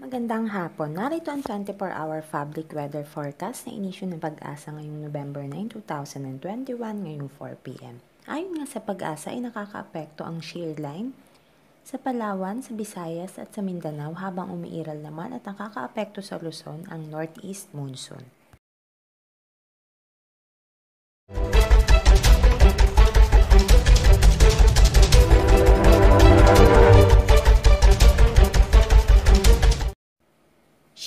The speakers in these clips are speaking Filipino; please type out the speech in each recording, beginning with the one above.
Magandang hapon. Narito ang 24-hour fabric weather forecast na inisyo ng pag-asa ngayong November 9, 2021, ngayong 4pm. Ayon nga sa pag-asa ay nakakaapekto ang shear line sa Palawan, sa Visayas at sa Mindanao habang umiiral naman at nakakaapekto sa Luzon ang northeast monsoon.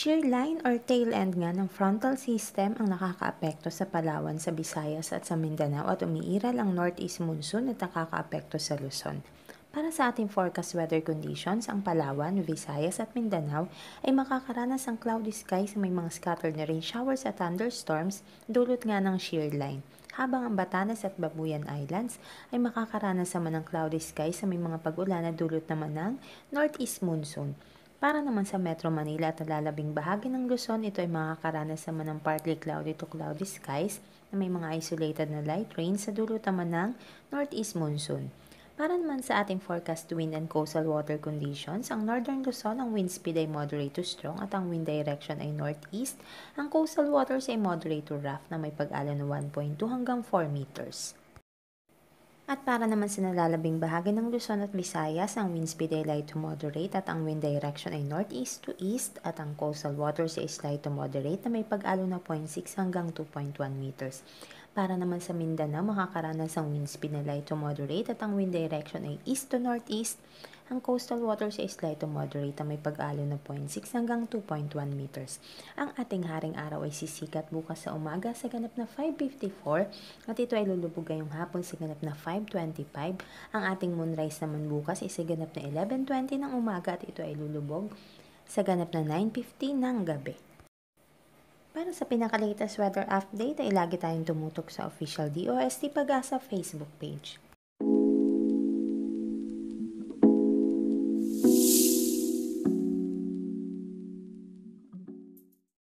Shear line or tail end nga ng frontal system ang nakakaapekto sa Palawan, sa Visayas at sa Mindanao at umiiral ang northeast monsoon at nakakaapekto sa Luzon. Para sa ating forecast weather conditions, ang Palawan, Visayas at Mindanao ay makakaranas ng cloudy skies may mga scattered na rain showers at thunderstorms dulot nga ng shear line habang ang Batanes at Babuyan Islands ay makakaranas naman ng cloudy skies sa may mga pag-ulan na dulot naman ng northeast monsoon. Para naman sa Metro Manila at lalabing bahagi ng Luzon, ito ay makakaranas naman ng partly cloudy to cloudy skies na may mga isolated na light rain sa dulo naman ng northeast monsoon. Para naman sa ating forecast wind and coastal water conditions, ang northern Luzon ang wind speed ay moderate to strong at ang wind direction ay northeast. Ang coastal waters ay moderate to rough na may pag-ala na 1.2 hanggang 4 meters. At para naman sa nalalabing bahagi ng Luzon at Visayas, ang wind speed ay light to moderate at ang wind direction ay northeast to east at ang coastal waters ay slight to moderate na may pag-alo na 0.6 hanggang 2.1 meters. Para naman sa Mindanao, makakaranas ang wind speed na light to moderate at ang wind direction ay east to northeast. Ang coastal waters ay slight to moderate na may pag-alo na 0.6 hanggang 2.1 meters. Ang ating haring araw ay sisikat bukas sa umaga sa ganap na 5.54 at ito ay lulubog ngayong hapon sa ganap na 5.25. Ang ating moonrise naman bukas ay sa ganap na 11.20 ng umaga at ito ay lulubog sa ganap na 9.50 ng gabi. Para sa pinakalatest weather update ay lagi tayong tumutok sa official DOST Pag-asa Facebook page.